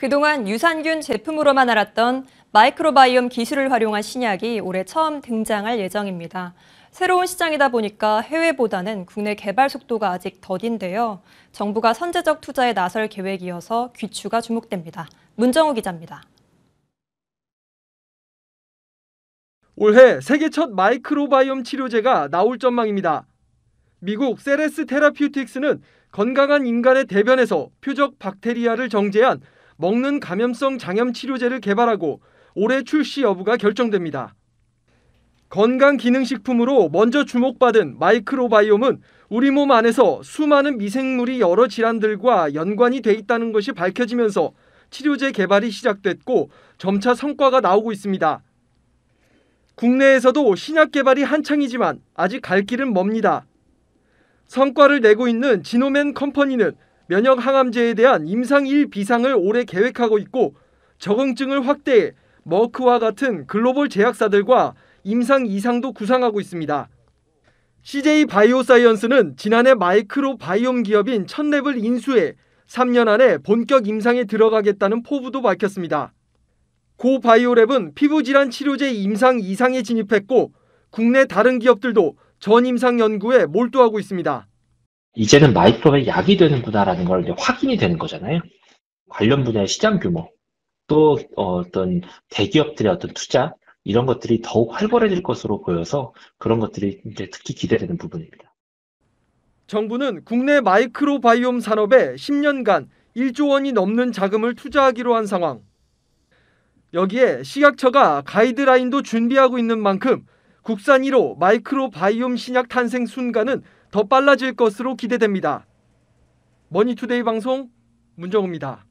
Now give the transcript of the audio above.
그동안 유산균 제품으로만 알았던 마이크로바이옴 기술을 활용한 신약이 올해 처음 등장할 예정입니다. 새로운 시장이다 보니까 해외보다는 국내 개발 속도가 아직 더딘데요. 정부가 선제적 투자에 나설 계획이어서 귀추가 주목됩니다. 문정우 기자입니다. 올해 세계 첫 마이크로바이옴 치료제가 나올 전망입니다. 미국 세레스 테라퓨틱스는 건강한 인간의 대변에서 표적 박테리아를 정제한 먹는 감염성 장염 치료제를 개발하고 올해 출시 여부가 결정됩니다. 건강기능식품으로 먼저 주목받은 마이크로바이옴은 우리 몸 안에서 수많은 미생물이 여러 질환들과 연관이 돼 있다는 것이 밝혀지면서 치료제 개발이 시작됐고 점차 성과가 나오고 있습니다. 국내에서도 신약 개발이 한창이지만 아직 갈 길은 멉니다. 성과를 내고 있는 지노맨 컴퍼니는 면역 항암제에 대한 임상 1 비상을 올해 계획하고 있고 적응증을 확대해 머크와 같은 글로벌 제약사들과 임상 이상도 구상하고 있습니다. CJ 바이오사이언스는 지난해 마이크로 바이옴 기업인 첫랩을 인수해 3년 안에 본격 임상에 들어가겠다는 포부도 밝혔습니다. 고바이오랩은 피부질환 치료제 임상 이상에 진입했고 국내 다른 기업들도 전임상 연구에 몰두하고 있습니다. 이제는 마이크로의 약이 되는구나라는 걸 이제 확인이 되는 거잖아요. 관련 분야의 시장 규모, 또 어떤 대기업들의 어떤 투자, 이런 것들이 더욱 활발해질 것으로 보여서 그런 것들이 이제 특히 기대되는 부분입니다. 정부는 국내 마이크로바이옴 산업에 10년간 1조 원이 넘는 자금을 투자하기로 한 상황. 여기에 식약처가 가이드라인도 준비하고 있는 만큼 국산 1호 마이크로바이옴 신약 탄생 순간은 더 빨라질 것으로 기대됩니다. 머니투데이 방송 문정우입니다.